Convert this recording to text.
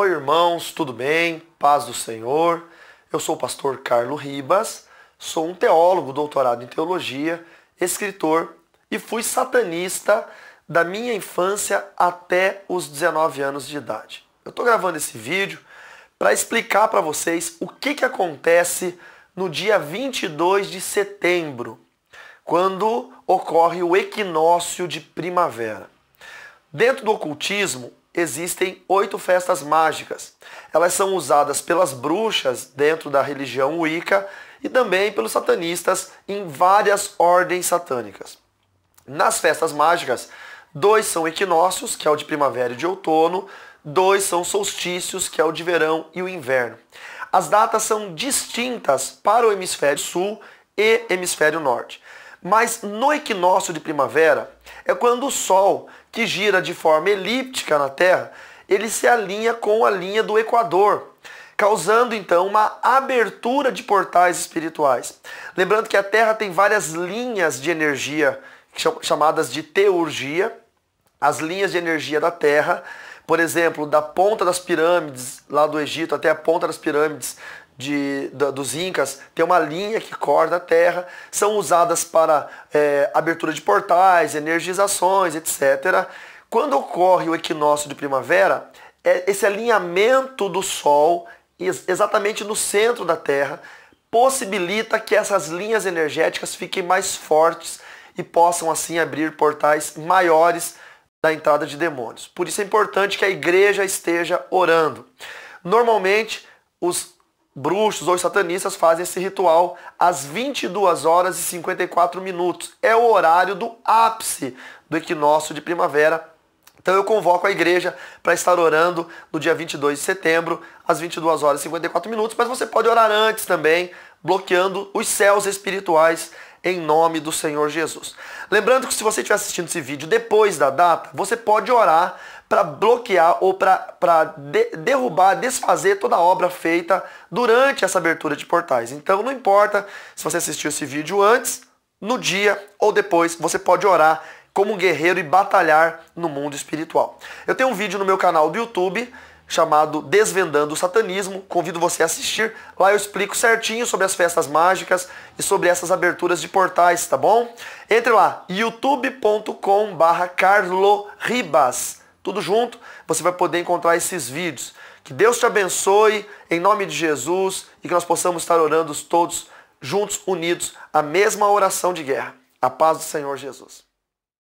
Oi, irmãos, tudo bem? Paz do Senhor. Eu sou o pastor Carlos Ribas, sou um teólogo, doutorado em teologia, escritor e fui satanista da minha infância até os 19 anos de idade. Eu estou gravando esse vídeo para explicar para vocês o que, que acontece no dia 22 de setembro, quando ocorre o equinócio de primavera. Dentro do ocultismo, existem oito festas mágicas. Elas são usadas pelas bruxas dentro da religião Wicca e também pelos satanistas em várias ordens satânicas. Nas festas mágicas, dois são equinócios, que é o de primavera e de outono, dois são solstícios, que é o de verão e o inverno. As datas são distintas para o hemisfério sul e hemisfério norte. Mas no equinócio de primavera é quando o Sol, que gira de forma elíptica na Terra, ele se alinha com a linha do Equador, causando então uma abertura de portais espirituais. Lembrando que a Terra tem várias linhas de energia chamadas de teurgia, as linhas de energia da Terra, por exemplo, da ponta das pirâmides lá do Egito até a ponta das pirâmides de, da, dos Incas, tem uma linha que corta a terra, são usadas para é, abertura de portais, energizações, etc. Quando ocorre o equinócio de primavera, é esse alinhamento do Sol exatamente no centro da Terra possibilita que essas linhas energéticas fiquem mais fortes e possam assim abrir portais maiores da entrada de demônios. Por isso é importante que a igreja esteja orando. Normalmente, os bruxos ou satanistas fazem esse ritual às 22 horas e 54 minutos. É o horário do ápice do equinócio de primavera. Então eu convoco a igreja para estar orando no dia 22 de setembro, às 22 horas e 54 minutos, mas você pode orar antes também, bloqueando os céus espirituais em nome do Senhor Jesus. Lembrando que se você estiver assistindo esse vídeo depois da data, você pode orar para bloquear ou para de, derrubar, desfazer toda a obra feita durante essa abertura de portais. Então não importa se você assistiu esse vídeo antes, no dia ou depois, você pode orar como guerreiro e batalhar no mundo espiritual. Eu tenho um vídeo no meu canal do YouTube chamado Desvendando o Satanismo. Convido você a assistir. Lá eu explico certinho sobre as festas mágicas e sobre essas aberturas de portais, tá bom? Entre lá, youtube.com/barra Carlo Ribas. Tudo junto, você vai poder encontrar esses vídeos. Que Deus te abençoe, em nome de Jesus, e que nós possamos estar orando todos juntos, unidos, a mesma oração de guerra. A paz do Senhor Jesus.